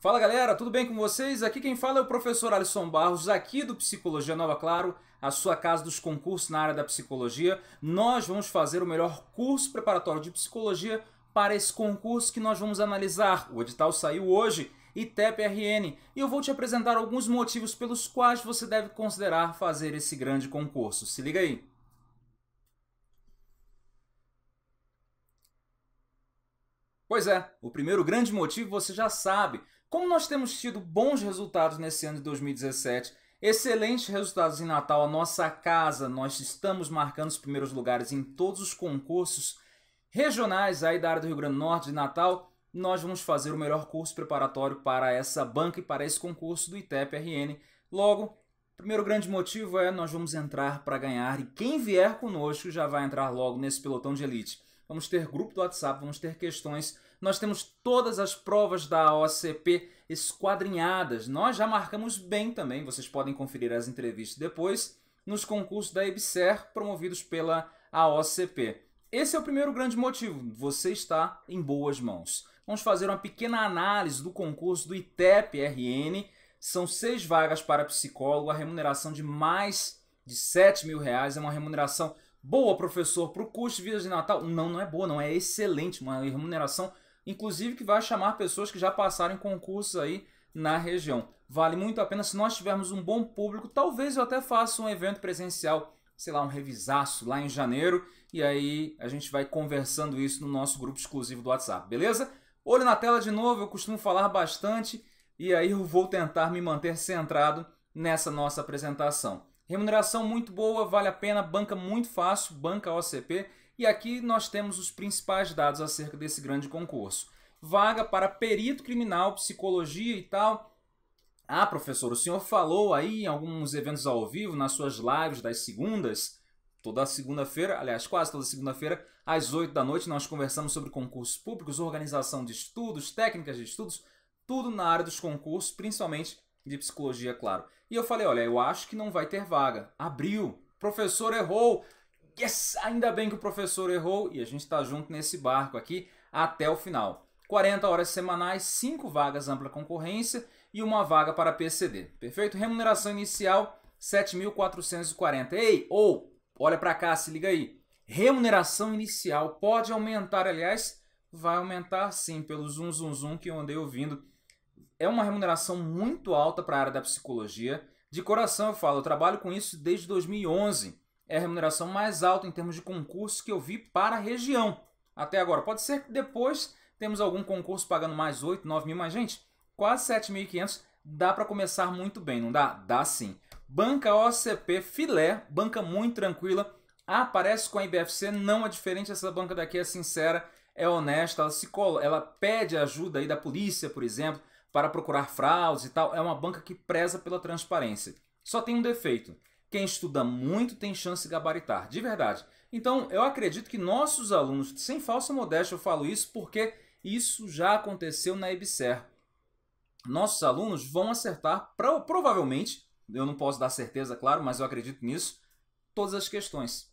Fala galera, tudo bem com vocês? Aqui quem fala é o professor Alisson Barros, aqui do Psicologia Nova Claro, a sua casa dos concursos na área da psicologia. Nós vamos fazer o melhor curso preparatório de psicologia para esse concurso que nós vamos analisar. O edital saiu hoje, ITEP-RN, e eu vou te apresentar alguns motivos pelos quais você deve considerar fazer esse grande concurso. Se liga aí! Pois é, o primeiro grande motivo você já sabe. Como nós temos tido bons resultados nesse ano de 2017, excelentes resultados em Natal, a nossa casa, nós estamos marcando os primeiros lugares em todos os concursos regionais aí da área do Rio Grande do Norte de Natal, nós vamos fazer o melhor curso preparatório para essa banca e para esse concurso do ITEP-RN. Logo, primeiro grande motivo é nós vamos entrar para ganhar e quem vier conosco já vai entrar logo nesse pelotão de elite. Vamos ter grupo do WhatsApp, vamos ter questões nós temos todas as provas da OCP esquadrinhadas. Nós já marcamos bem também, vocês podem conferir as entrevistas depois, nos concursos da EBSER promovidos pela AOCP. Esse é o primeiro grande motivo, você está em boas mãos. Vamos fazer uma pequena análise do concurso do ITEP-RN. São seis vagas para psicólogo, a remuneração de mais de 7 mil reais é uma remuneração boa, professor, para o custo de vida de Natal. Não, não é boa, não, é excelente, uma remuneração inclusive que vai chamar pessoas que já passaram em concursos aí na região. Vale muito a pena se nós tivermos um bom público, talvez eu até faça um evento presencial, sei lá, um revisaço lá em janeiro, e aí a gente vai conversando isso no nosso grupo exclusivo do WhatsApp, beleza? Olho na tela de novo, eu costumo falar bastante, e aí eu vou tentar me manter centrado nessa nossa apresentação. Remuneração muito boa, vale a pena, banca muito fácil, banca OCP. E aqui nós temos os principais dados acerca desse grande concurso. Vaga para perito criminal, psicologia e tal. Ah, professor, o senhor falou aí em alguns eventos ao vivo, nas suas lives das segundas, toda segunda-feira, aliás, quase toda segunda-feira, às 8 da noite, nós conversamos sobre concursos públicos, organização de estudos, técnicas de estudos, tudo na área dos concursos, principalmente de psicologia, claro. E eu falei, olha, eu acho que não vai ter vaga. Abriu. Professor errou yes, ainda bem que o professor errou e a gente está junto nesse barco aqui até o final. 40 horas semanais, 5 vagas ampla concorrência e uma vaga para PCD. Perfeito? Remuneração inicial 7.440. Ei, ou olha para cá, se liga aí. Remuneração inicial pode aumentar, aliás, vai aumentar sim pelo zoom zoom zoom que eu andei ouvindo. É uma remuneração muito alta para a área da psicologia. De coração eu falo, eu trabalho com isso desde 2011 é a remuneração mais alta em termos de concurso que eu vi para a região até agora. Pode ser que depois temos algum concurso pagando mais 8, 9 mil, mas gente, quase 7.500 dá para começar muito bem, não dá? Dá sim. Banca OCP filé, banca muito tranquila, aparece com a IBFC, não é diferente, essa banca daqui é sincera, é honesta, ela, se cola, ela pede ajuda aí da polícia, por exemplo, para procurar fraudes e tal, é uma banca que preza pela transparência. Só tem um defeito, quem estuda muito tem chance de gabaritar, de verdade. Então, eu acredito que nossos alunos, sem falsa modéstia, eu falo isso porque isso já aconteceu na EBSER. Nossos alunos vão acertar, provavelmente, eu não posso dar certeza, claro, mas eu acredito nisso, todas as questões.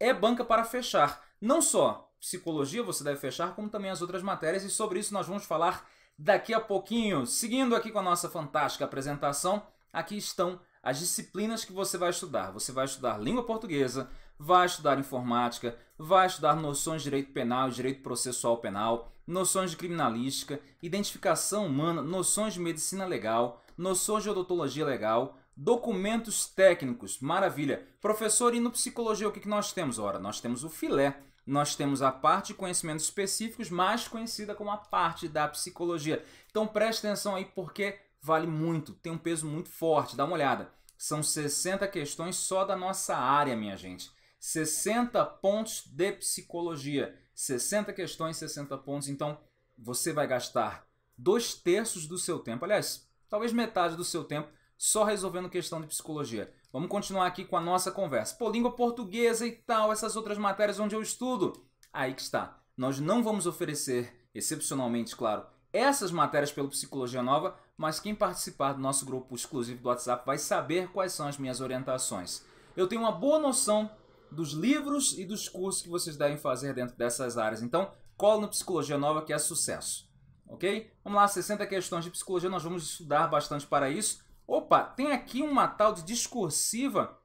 É banca para fechar. Não só psicologia você deve fechar, como também as outras matérias, e sobre isso nós vamos falar daqui a pouquinho. Seguindo aqui com a nossa fantástica apresentação, aqui estão as disciplinas que você vai estudar. Você vai estudar língua portuguesa, vai estudar informática, vai estudar noções de direito penal e direito processual penal, noções de criminalística, identificação humana, noções de medicina legal, noções de odontologia legal, documentos técnicos. Maravilha. Professor, e no psicologia o que nós temos? Ora, nós temos o filé. Nós temos a parte de conhecimentos específicos, mais conhecida como a parte da psicologia. Então preste atenção aí porque vale muito, tem um peso muito forte. Dá uma olhada. São 60 questões só da nossa área, minha gente. 60 pontos de psicologia. 60 questões, 60 pontos. Então, você vai gastar dois terços do seu tempo, aliás, talvez metade do seu tempo, só resolvendo questão de psicologia. Vamos continuar aqui com a nossa conversa. Pô, língua portuguesa e tal, essas outras matérias onde eu estudo. Aí que está. Nós não vamos oferecer, excepcionalmente, claro, essas matérias pelo Psicologia Nova, mas quem participar do nosso grupo exclusivo do WhatsApp vai saber quais são as minhas orientações. Eu tenho uma boa noção dos livros e dos cursos que vocês devem fazer dentro dessas áreas. Então, cola no Psicologia Nova que é sucesso. Ok? Vamos lá, 60 questões de psicologia, nós vamos estudar bastante para isso. Opa, tem aqui uma tal de discursiva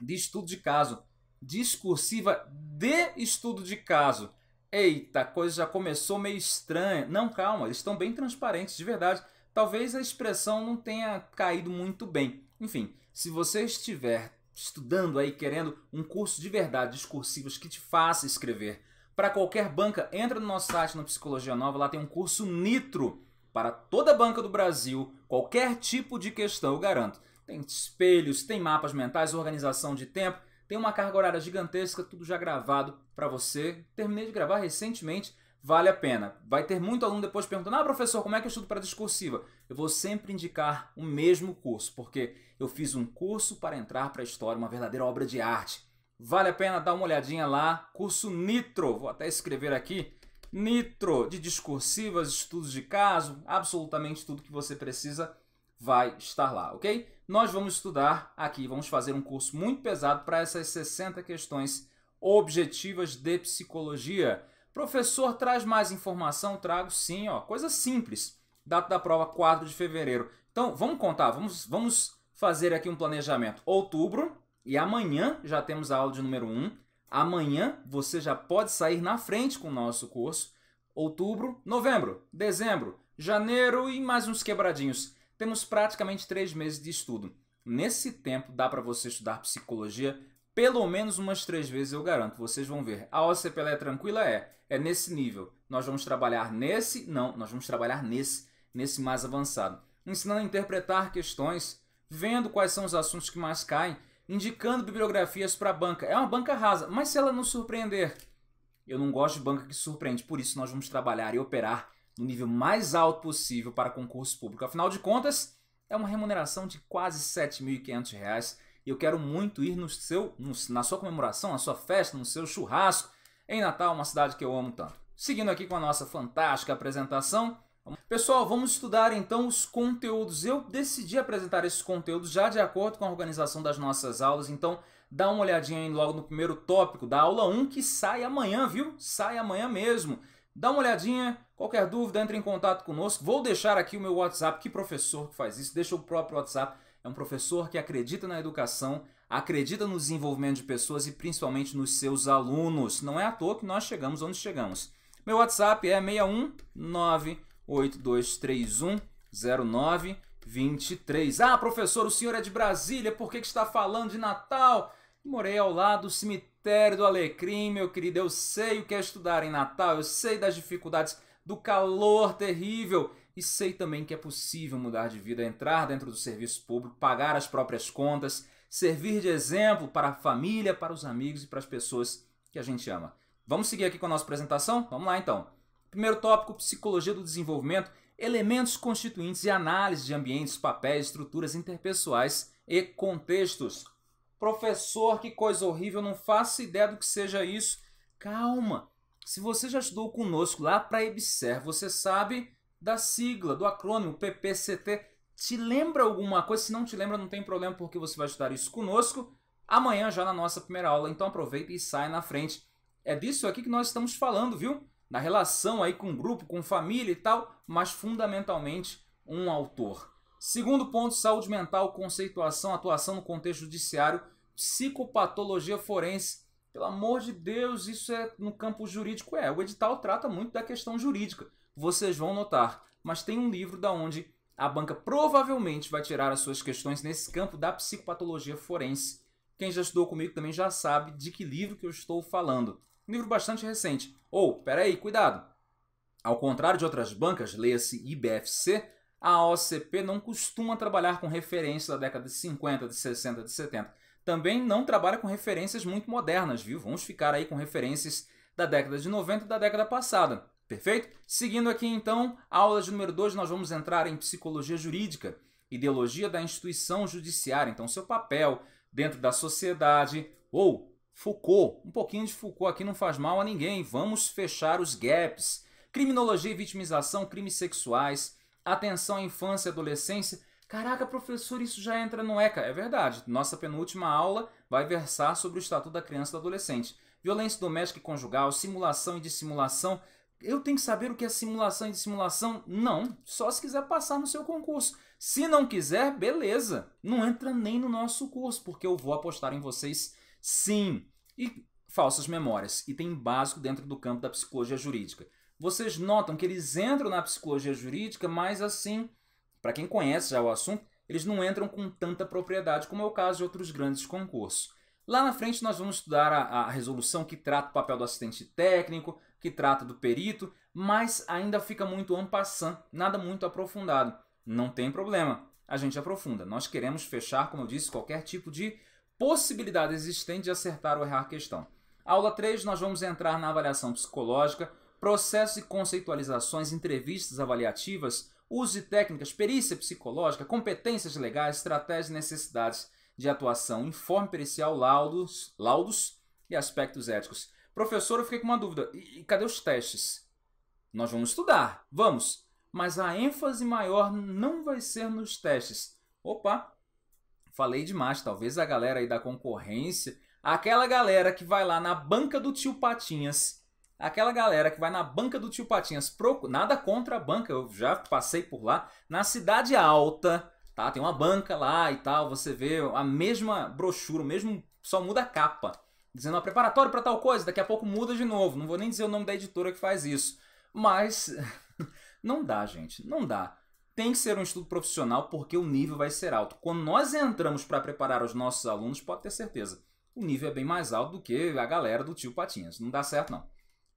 de estudo de caso. Discursiva de estudo de caso. Eita, a coisa já começou meio estranha. Não, calma, eles estão bem transparentes, de verdade talvez a expressão não tenha caído muito bem. Enfim, se você estiver estudando aí, querendo um curso de verdade, discursivos que te faça escrever para qualquer banca, entra no nosso site no Psicologia Nova, lá tem um curso Nitro para toda banca do Brasil, qualquer tipo de questão, eu garanto. Tem espelhos, tem mapas mentais, organização de tempo, tem uma carga horária gigantesca, tudo já gravado para você. Terminei de gravar recentemente vale a pena. Vai ter muito aluno depois perguntando: ah, professor, como é que eu estudo para discursiva? Eu vou sempre indicar o mesmo curso, porque eu fiz um curso para entrar para a história, uma verdadeira obra de arte. Vale a pena dar uma olhadinha lá. Curso Nitro, vou até escrever aqui. Nitro de discursivas, estudos de caso, absolutamente tudo que você precisa vai estar lá, ok? Nós vamos estudar aqui, vamos fazer um curso muito pesado para essas 60 questões objetivas de psicologia. Professor, traz mais informação? Trago sim, ó. Coisa simples. Data da prova 4 de fevereiro. Então, vamos contar, vamos, vamos fazer aqui um planejamento. Outubro e amanhã já temos a aula de número 1. Amanhã você já pode sair na frente com o nosso curso. Outubro, novembro, dezembro, janeiro e mais uns quebradinhos. Temos praticamente três meses de estudo. Nesse tempo dá para você estudar psicologia, pelo menos umas três vezes, eu garanto. Vocês vão ver. A OCP é tranquila? É. É nesse nível. Nós vamos trabalhar nesse? Não, nós vamos trabalhar nesse, nesse mais avançado. Ensinando a interpretar questões, vendo quais são os assuntos que mais caem, indicando bibliografias para a banca. É uma banca rasa, mas se ela não surpreender, eu não gosto de banca que surpreende. Por isso, nós vamos trabalhar e operar no nível mais alto possível para concurso público. Afinal de contas, é uma remuneração de quase R$ 7.500 e eu quero muito ir no seu, no, na sua comemoração, na sua festa, no seu churrasco em Natal, uma cidade que eu amo tanto. Seguindo aqui com a nossa fantástica apresentação. Pessoal, vamos estudar então os conteúdos. Eu decidi apresentar esses conteúdos já de acordo com a organização das nossas aulas, então dá uma olhadinha aí logo no primeiro tópico da aula 1 que sai amanhã, viu? Sai amanhã mesmo. Dá uma olhadinha, qualquer dúvida, entre em contato conosco. Vou deixar aqui o meu WhatsApp, que professor que faz isso, deixa o próprio WhatsApp é um professor que acredita na educação, acredita no desenvolvimento de pessoas e principalmente nos seus alunos. Não é à toa que nós chegamos onde chegamos. Meu WhatsApp é 61982310923. Ah, professor, o senhor é de Brasília, por que, que está falando de Natal? Morei ao lado do cemitério do Alecrim, meu querido. Eu sei o que é estudar em Natal, eu sei das dificuldades do calor terrível e sei também que é possível mudar de vida, entrar dentro do serviço público, pagar as próprias contas, servir de exemplo para a família, para os amigos e para as pessoas que a gente ama. Vamos seguir aqui com a nossa apresentação? Vamos lá então. Primeiro tópico: psicologia do desenvolvimento, elementos constituintes e análise de ambientes, papéis, estruturas interpessoais e contextos. Professor, que coisa horrível, não faço ideia do que seja isso. Calma, se você já estudou conosco lá para EBSER, você sabe da sigla, do acrônimo PPCT. Te lembra alguma coisa? Se não te lembra, não tem problema, porque você vai estudar isso conosco amanhã já na nossa primeira aula. Então aproveita e sai na frente. É disso aqui que nós estamos falando, viu? na relação aí com o grupo, com família e tal, mas fundamentalmente um autor. Segundo ponto, saúde mental, conceituação, atuação no contexto judiciário, psicopatologia forense pelo amor de Deus, isso é no campo jurídico. É, o edital trata muito da questão jurídica. Vocês vão notar. Mas tem um livro da onde a banca provavelmente vai tirar as suas questões nesse campo da psicopatologia forense. Quem já estudou comigo também já sabe de que livro que eu estou falando. Um livro bastante recente. Ou, oh, peraí, cuidado! Ao contrário de outras bancas, leia-se IBFC, a OCP não costuma trabalhar com referência da década de 50, de 60, de 70. Também não trabalha com referências muito modernas, viu? Vamos ficar aí com referências da década de 90 e da década passada. Perfeito? Seguindo aqui então, a aula de número 2, nós vamos entrar em psicologia jurídica, ideologia da instituição judiciária, então seu papel dentro da sociedade ou Foucault, um pouquinho de Foucault aqui não faz mal a ninguém. Vamos fechar os gaps. Criminologia e vitimização, crimes sexuais, atenção à infância e adolescência, Caraca, professor, isso já entra no ECA. É verdade. Nossa penúltima aula vai versar sobre o Estatuto da Criança e do Adolescente. Violência doméstica e conjugal, simulação e dissimulação. Eu tenho que saber o que é simulação e dissimulação? Não, só se quiser passar no seu concurso. Se não quiser, beleza. Não entra nem no nosso curso, porque eu vou apostar em vocês sim. E falsas memórias, item básico dentro do campo da psicologia jurídica. Vocês notam que eles entram na psicologia jurídica, mas assim, para quem conhece já o assunto, eles não entram com tanta propriedade como é o caso de outros grandes concursos. Lá na frente nós vamos estudar a, a resolução que trata o papel do assistente técnico, que trata do perito, mas ainda fica muito passant, nada muito aprofundado. Não tem problema, a gente aprofunda. Nós queremos fechar, como eu disse, qualquer tipo de possibilidade existente de acertar ou errar a questão. Aula 3, nós vamos entrar na avaliação psicológica, processos e conceitualizações, entrevistas avaliativas, Use técnicas, perícia psicológica, competências legais, estratégias e necessidades de atuação, informe pericial, laudos, laudos e aspectos éticos. Professor, eu fiquei com uma dúvida. E, e cadê os testes? Nós vamos estudar, vamos. Mas a ênfase maior não vai ser nos testes. Opa, falei demais. Talvez a galera aí da concorrência, aquela galera que vai lá na banca do tio Patinhas aquela galera que vai na banca do tio Patinhas, nada contra a banca, eu já passei por lá, na Cidade Alta, tá? Tem uma banca lá e tal, você vê a mesma brochura, o mesmo, só muda a capa, dizendo a ah, preparatório para tal coisa, daqui a pouco muda de novo. Não vou nem dizer o nome da editora que faz isso, mas não dá, gente, não dá. Tem que ser um estudo profissional porque o nível vai ser alto. Quando nós entramos para preparar os nossos alunos, pode ter certeza, o nível é bem mais alto do que a galera do tio Patinhas. Não dá certo não.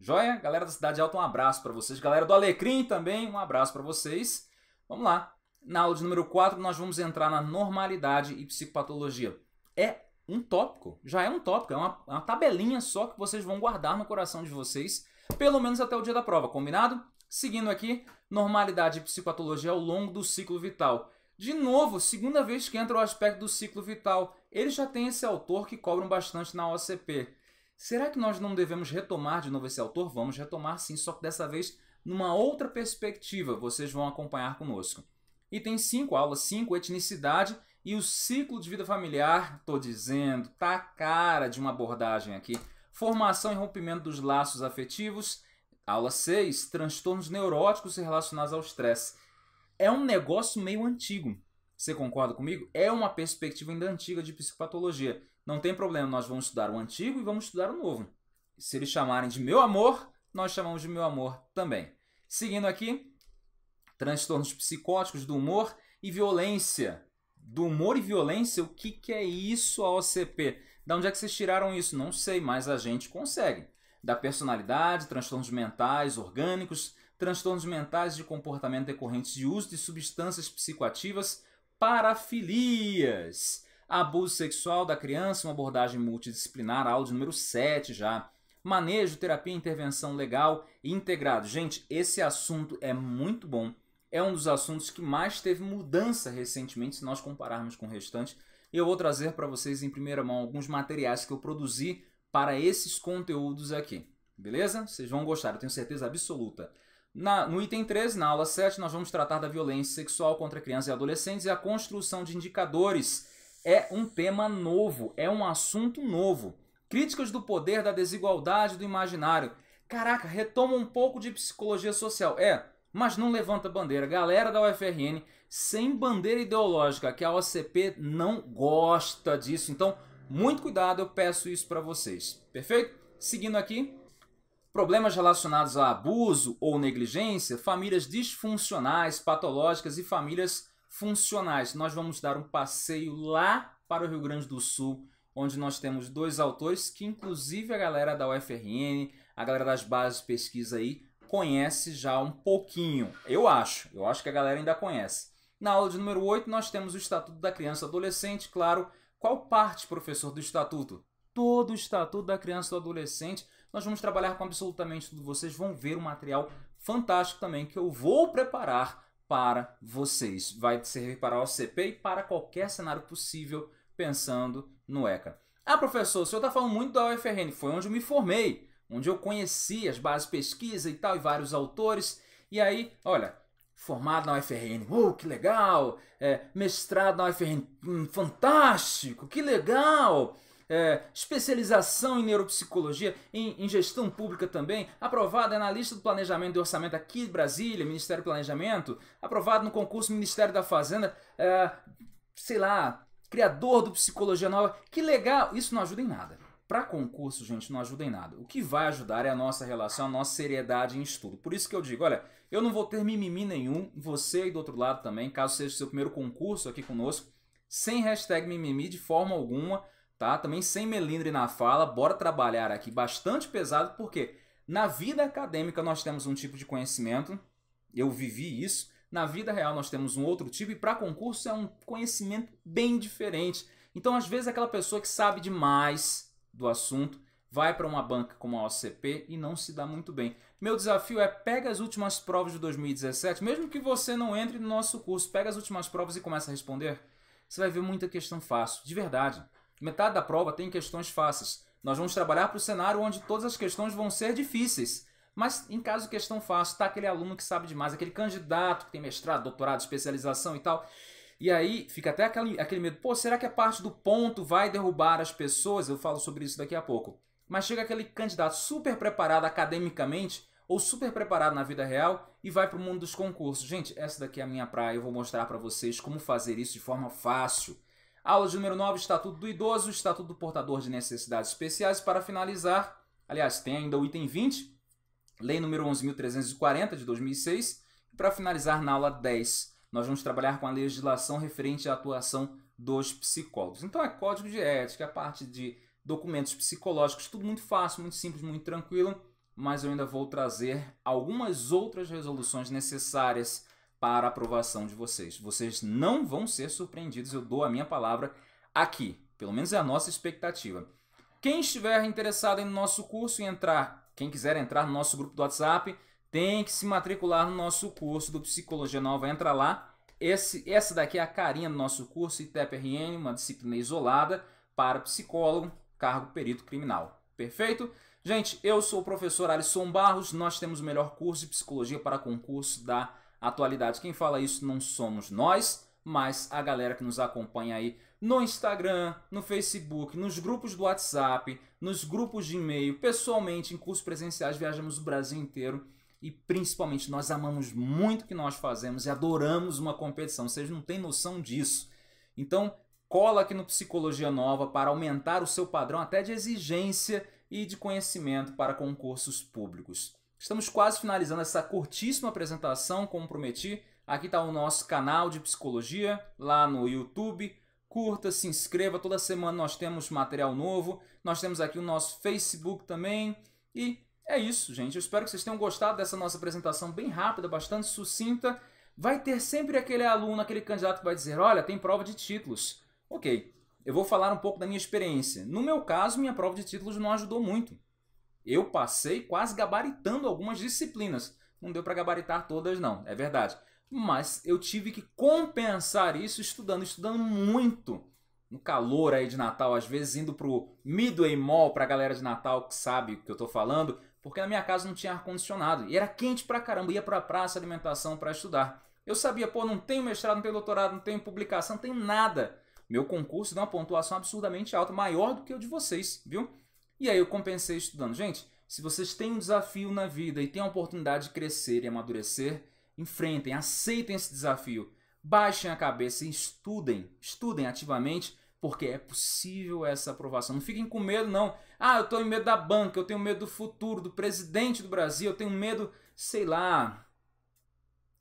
Joia? Galera da Cidade Alta, um abraço para vocês. Galera do Alecrim também, um abraço para vocês. Vamos lá. Na aula de número 4, nós vamos entrar na normalidade e psicopatologia. É um tópico, já é um tópico, é uma, é uma tabelinha só que vocês vão guardar no coração de vocês, pelo menos até o dia da prova, combinado? Seguindo aqui, normalidade e psicopatologia ao longo do ciclo vital. De novo, segunda vez que entra o aspecto do ciclo vital. Ele já tem esse autor que cobram bastante na OCP. Será que nós não devemos retomar de novo esse autor? Vamos retomar sim, só que dessa vez numa outra perspectiva. Vocês vão acompanhar conosco. Item 5, aula 5, etnicidade e o ciclo de vida familiar. Tô dizendo, tá cara de uma abordagem aqui. Formação e rompimento dos laços afetivos. Aula 6, transtornos neuróticos relacionados ao estresse. É um negócio meio antigo. Você concorda comigo? É uma perspectiva ainda antiga de psicopatologia. Não tem problema, nós vamos estudar o antigo e vamos estudar o novo. Se eles chamarem de meu amor, nós chamamos de meu amor também. Seguindo aqui, transtornos psicóticos do humor e violência. Do humor e violência, o que, que é isso, a OCP? Da onde é que vocês tiraram isso? Não sei, mas a gente consegue. Da personalidade, transtornos mentais, orgânicos, transtornos mentais de comportamento decorrentes de uso de substâncias psicoativas, parafilias. Abuso sexual da criança, uma abordagem multidisciplinar, áudio número 7 já. Manejo, terapia, intervenção legal e integrado. Gente, esse assunto é muito bom. É um dos assuntos que mais teve mudança recentemente, se nós compararmos com o restante. E eu vou trazer para vocês em primeira mão alguns materiais que eu produzi para esses conteúdos aqui. Beleza? Vocês vão gostar, eu tenho certeza absoluta. Na, no item 13, na aula 7, nós vamos tratar da violência sexual contra crianças e adolescentes e a construção de indicadores é um tema novo, é um assunto novo. Críticas do poder, da desigualdade, do imaginário. Caraca, retoma um pouco de psicologia social. É, mas não levanta bandeira. Galera da UFRN, sem bandeira ideológica, que a OCP não gosta disso. Então, muito cuidado, eu peço isso para vocês. Perfeito? Seguindo aqui, problemas relacionados a abuso ou negligência, famílias disfuncionais, patológicas e famílias funcionais. Nós vamos dar um passeio lá para o Rio Grande do Sul, onde nós temos dois autores que, inclusive, a galera da UFRN, a galera das bases de pesquisa aí, conhece já um pouquinho. Eu acho, eu acho que a galera ainda conhece. Na aula de número 8, nós temos o Estatuto da Criança e Adolescente, claro. Qual parte, professor, do Estatuto? Todo o Estatuto da Criança e do Adolescente. Nós vamos trabalhar com absolutamente tudo. Vocês vão ver um material fantástico também que eu vou preparar para vocês. Vai servir para a OCP e para qualquer cenário possível pensando no ECA. Ah, professor, o senhor está falando muito da UFRN. Foi onde eu me formei, onde eu conheci as bases de pesquisa e tal, e vários autores. E aí, olha, formado na UFRN, oh, uh, que legal! É, mestrado na UFRN, hum, fantástico, que legal! é, especialização em neuropsicologia, em, em, gestão pública também, aprovada na lista do planejamento e orçamento aqui de Brasília, Ministério do Planejamento, aprovado no concurso Ministério da Fazenda, é, sei lá, criador do Psicologia Nova. Que legal! Isso não ajuda em nada. Para concurso, gente, não ajuda em nada. O que vai ajudar é a nossa relação, a nossa seriedade em estudo. Por isso que eu digo, olha, eu não vou ter mimimi nenhum, você e do outro lado também, caso seja o seu primeiro concurso aqui conosco, sem hashtag mimimi de forma alguma tá? Também sem melindre na fala, bora trabalhar aqui bastante pesado, porque na vida acadêmica nós temos um tipo de conhecimento, eu vivi isso, na vida real nós temos um outro tipo e para concurso é um conhecimento bem diferente. Então, às vezes aquela pessoa que sabe demais do assunto vai para uma banca como a OCP e não se dá muito bem. Meu desafio é pega as últimas provas de 2017, mesmo que você não entre no nosso curso, pega as últimas provas e começa a responder. Você vai ver muita questão fácil, de verdade. Metade da prova tem questões fáceis. Nós vamos trabalhar para o cenário onde todas as questões vão ser difíceis. Mas em caso de questão fácil, está aquele aluno que sabe demais, aquele candidato que tem mestrado, doutorado, especialização e tal. E aí fica até aquele, aquele medo, pô, será que a parte do ponto vai derrubar as pessoas? Eu falo sobre isso daqui a pouco. Mas chega aquele candidato super preparado academicamente ou super preparado na vida real e vai para o mundo dos concursos. Gente, essa daqui é a minha praia, eu vou mostrar para vocês como fazer isso de forma fácil. Aula de número 9, Estatuto do Idoso, Estatuto do Portador de Necessidades Especiais. Para finalizar, aliás, tem ainda o item 20, Lei número 11.340 de 2006. E para finalizar, na aula 10, nós vamos trabalhar com a legislação referente à atuação dos psicólogos. Então, é código de ética, é a parte de documentos psicológicos, tudo muito fácil, muito simples, muito tranquilo. Mas eu ainda vou trazer algumas outras resoluções necessárias para aprovação de vocês. Vocês não vão ser surpreendidos, eu dou a minha palavra aqui. Pelo menos é a nossa expectativa. Quem estiver interessado no nosso curso e entrar, quem quiser entrar no nosso grupo do WhatsApp, tem que se matricular no nosso curso do Psicologia Nova. Entra lá. Esse, essa daqui é a carinha do nosso curso itep uma disciplina isolada para psicólogo, cargo perito criminal. Perfeito? Gente, eu sou o professor Alisson Barros, nós temos o melhor curso de psicologia para concurso da atualidades. Quem fala isso não somos nós, mas a galera que nos acompanha aí no Instagram, no Facebook, nos grupos do WhatsApp, nos grupos de e-mail, pessoalmente, em cursos presenciais, viajamos o Brasil inteiro e principalmente nós amamos muito o que nós fazemos e adoramos uma competição. Vocês não têm noção disso. Então, cola aqui no Psicologia Nova para aumentar o seu padrão até de exigência e de conhecimento para concursos públicos. Estamos quase finalizando essa curtíssima apresentação, como prometi. Aqui está o nosso canal de psicologia, lá no YouTube. Curta, se inscreva, toda semana nós temos material novo. Nós temos aqui o nosso Facebook também. E é isso, gente. Eu espero que vocês tenham gostado dessa nossa apresentação bem rápida, bastante sucinta. Vai ter sempre aquele aluno, aquele candidato que vai dizer: Olha, tem prova de títulos. Ok, eu vou falar um pouco da minha experiência. No meu caso, minha prova de títulos não ajudou muito. Eu passei quase gabaritando algumas disciplinas. Não deu para gabaritar todas, não, é verdade. Mas eu tive que compensar isso estudando, estudando muito. No calor aí de Natal, às vezes indo pro Midway Mall pra galera de Natal que sabe o que eu tô falando, porque na minha casa não tinha ar-condicionado. E era quente pra caramba, ia pra praça de alimentação para estudar. Eu sabia, pô, não tenho mestrado, não tenho doutorado, não tenho publicação, não tenho nada. Meu concurso deu uma pontuação absurdamente alta, maior do que o de vocês, viu? E aí eu compensei estudando. Gente, se vocês têm um desafio na vida e têm a oportunidade de crescer e amadurecer, enfrentem, aceitem esse desafio. Baixem a cabeça e estudem, estudem ativamente, porque é possível essa aprovação. Não fiquem com medo, não. Ah, eu tenho medo da banca, eu tenho medo do futuro, do presidente do Brasil, eu tenho medo, sei lá,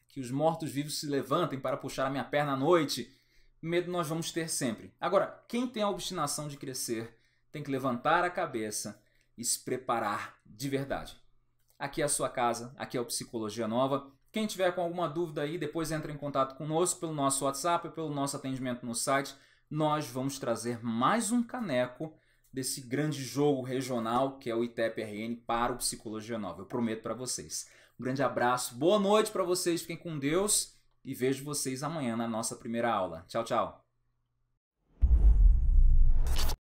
que os mortos-vivos se levantem para puxar a minha perna à noite. Medo nós vamos ter sempre. Agora, quem tem a obstinação de crescer tem que levantar a cabeça e se preparar de verdade. Aqui é a sua casa, aqui é o Psicologia Nova. Quem tiver com alguma dúvida aí, depois entra em contato conosco pelo nosso WhatsApp, pelo nosso atendimento no site. Nós vamos trazer mais um caneco desse grande jogo regional que é o ITEP-RN para o Psicologia Nova. Eu prometo para vocês. Um grande abraço, boa noite para vocês, fiquem com Deus e vejo vocês amanhã na nossa primeira aula. Tchau, tchau!